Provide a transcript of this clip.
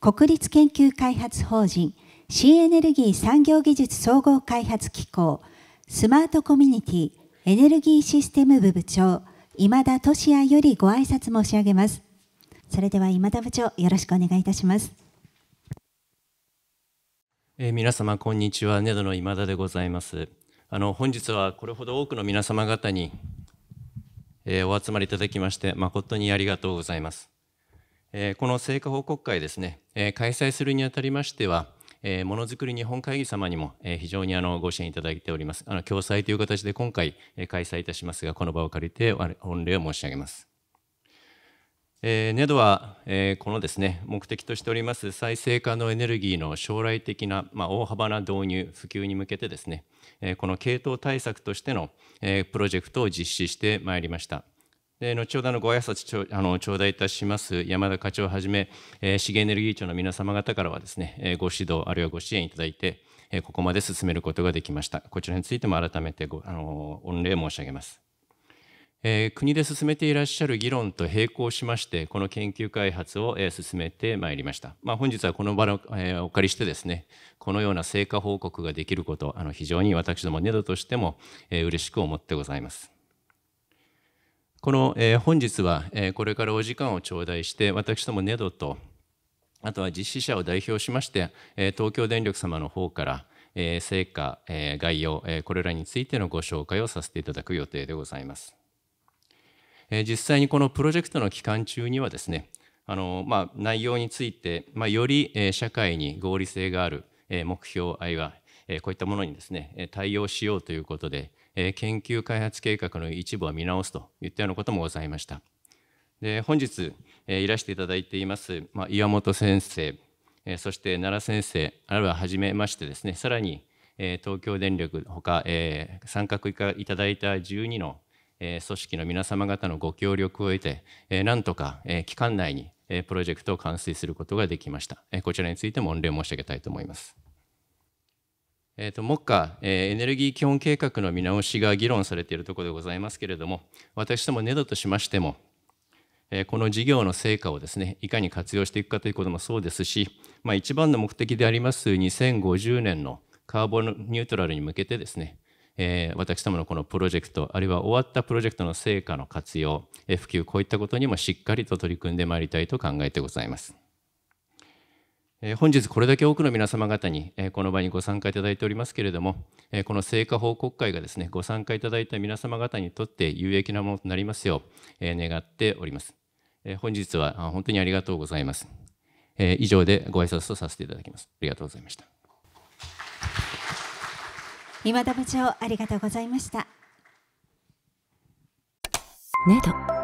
国立研究開発法人新エネルギー産業技術総合開発機構スマートコミュニティエネルギーシステム部部長今田俊也よりご挨拶申し上げますそれでは今田部長よろしくお願いいたしますえー、皆様こんにちはネドの今田でございますあの本日はこれほど多くの皆様方に、えー、お集まりいただきまして誠にありがとうございますえこの成果報告会ですね、え開催するにあたりましては、えものづくり日本会議様にも、え非常にあのご支援いただいております。あの共催という形で今回、え開催いたしますが、この場を借りて御礼を申し上げます。えー、ネドは、えこのですね目的としております再生可能エネルギーの将来的な、ま大幅な導入普及に向けてですね、えこの系統対策としての、えプロジェクトを実施してまいりました。で後ほどのご挨拶ちょあの頂戴いたします山田課長をはじめ、えー、資源エネルギー庁の皆様方からはですね、えー、ご指導あるいはご支援いただいて、えー、ここまで進めることができました。こちらについても改めてごあの御礼申し上げます。えー、国で進めていらっしゃる議論と並行しまして、この研究開発を、えー、進めてまいりました。まあ、本日はこの場を、えー、お借りしてですね、このような成果報告ができること、あの非常に私ども、ネドとしても、えー、嬉しく思ってございます。この、えー、本日は、えー、これからお時間を頂戴して私どもネドとあとは実施者を代表しまして、えー、東京電力様の方から、えー、成果、えー、概要、えー、これらについてのご紹介をさせていただく予定でございます。えー、実際にこのプロジェクトの期間中にはですねあの、まあ、内容について、まあ、より、えー、社会に合理性がある、えー、目標あるいはえこういったものにですね対応しようということで、え研究開発計画の一部を見直すといったようなこともございましたで本日、えいらしていただいています、ま岩本先生、えそして奈良先生あるいははじめましてですねさらに、え東京電力ほか、参画いただいた12の組織の皆様方のご協力を得て、なんとか期間内にプロジェクトを完遂することができました。こちらについても御礼申し上げたいと思います。えーと、目下、えー、エネルギー基本計画の見直しが議論されているところでございますけれども私どもネドとしましても、えー、この事業の成果をですねいかに活用していくかということもそうですし、まあ、一番の目的であります2050年のカーボンニュートラルに向けてですね、えー、私どものこのプロジェクトあるいは終わったプロジェクトの成果の活用、普及こういったことにもしっかりと取り組んでまいりたいと考えてございます。本日これだけ多くの皆様方にこの場にご参加いただいておりますけれどもこの成果報告会がですねご参加いただいた皆様方にとって有益なものとなりますよう願っております本日は本当にありがとうございます以上でご挨拶とさせていただきますありがとうございました今田部長ありがとうございましたねド